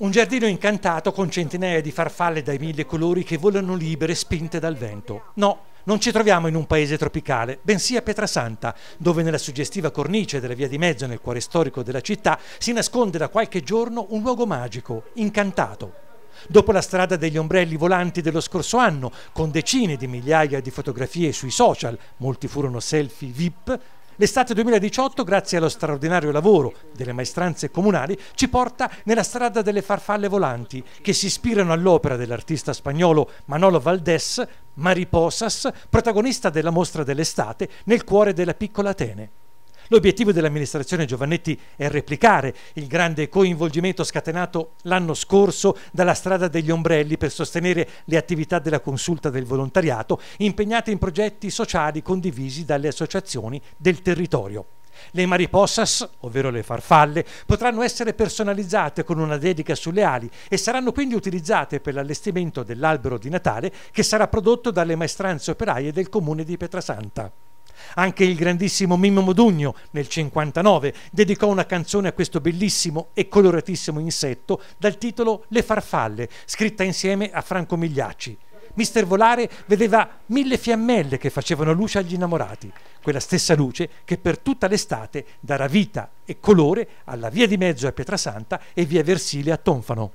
Un giardino incantato con centinaia di farfalle dai mille colori che volano libere spinte dal vento. No, non ci troviamo in un paese tropicale, bensì a Pietrasanta, dove nella suggestiva cornice della via di mezzo nel cuore storico della città si nasconde da qualche giorno un luogo magico, incantato. Dopo la strada degli ombrelli volanti dello scorso anno, con decine di migliaia di fotografie sui social, molti furono selfie VIP, L'estate 2018, grazie allo straordinario lavoro delle maestranze comunali, ci porta nella strada delle farfalle volanti, che si ispirano all'opera dell'artista spagnolo Manolo Valdés, Mariposas, protagonista della mostra dell'estate nel cuore della piccola Atene. L'obiettivo dell'amministrazione Giovannetti è replicare il grande coinvolgimento scatenato l'anno scorso dalla strada degli ombrelli per sostenere le attività della consulta del volontariato impegnate in progetti sociali condivisi dalle associazioni del territorio. Le maripossas, ovvero le farfalle, potranno essere personalizzate con una dedica sulle ali e saranno quindi utilizzate per l'allestimento dell'albero di Natale che sarà prodotto dalle maestranze operaie del comune di Petrasanta. Anche il grandissimo Mimmo Modugno nel 59 dedicò una canzone a questo bellissimo e coloratissimo insetto dal titolo Le farfalle, scritta insieme a Franco Migliacci. Mister Volare vedeva mille fiammelle che facevano luce agli innamorati, quella stessa luce che per tutta l'estate darà vita e colore alla via di mezzo a Pietrasanta e via Versile a Tonfano.